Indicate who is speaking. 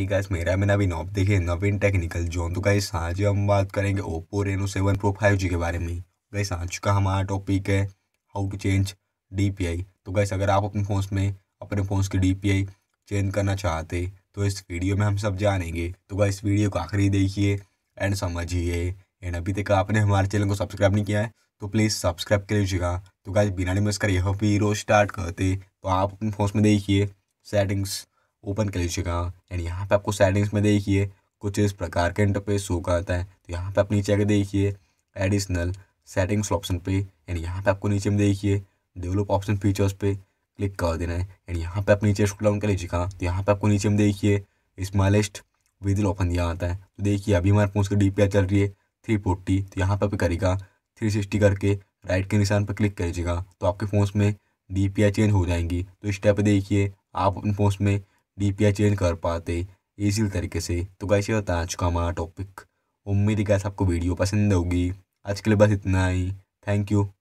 Speaker 1: एक गाइस मेरा मेरा नवीन नॉप देखिए नवीन टेक्निकल जोन तो गाइस आज हम बात करेंगे Oppo Reno seven pro five G के बारे में गाइस आज का हमारा टॉपिक है how to change D P I तो गाइस अगर आप अपने फ़ोन में अपने फ़ोन की डी पी आई चेंज करना चाहते तो इस वीडियो में हम सब जानेंगे तो गाइस वीडियो को आखिरी देखिए एंड समझिए एंड अभी तक आपने हमारे चैनल को सब्सक्राइब नहीं किया है तो प्लीज़ सब्सक्राइब कर लीजिएगा तो गाइस बिना निमस कर यह वीडियो स्टार्ट करते तो आप अपने फ़ोन में देखिए सेटिंग्स ओपन कर लीजिएगा एंड यहाँ पे आपको सेटिंग्स में देखिए कुछ इस प्रकार के इंटरफेस शो करता है तो यहाँ पे आप नीचे आगे देखिए एडिशनल सेटिंग्स ऑप्शन पे एंड यहाँ पे आपको नीचे में देखिए डेवलप ऑप्शन फीचर्स पे क्लिक कर देना है एंड यहाँ पे आप नीचे स्क्रॉल डाउन कर लीजिएगा तो यहाँ पे आपको नीचे में देखिए स्मॉलेस्ट विदिल ऑप्शन दिया आता है तो देखिए अभी हमारे फोन की डी चल रही है थ्री फोर्टी तो यहाँ पर करेगा थ्री सिक्सटी करके राइट के निशान पर क्लिक लीजिएगा तो आपके फ़ोन में डी चेंज हो जाएंगी तो इस टाइप पर देखिए आप अपने फ़ोन में डी चेंज कर पाते इसी तरीके से तो गाइस ये होता है आज का हमारा टॉपिक उम्मीद है गैस आपको वीडियो पसंद होगी आज के लिए बस इतना ही थैंक यू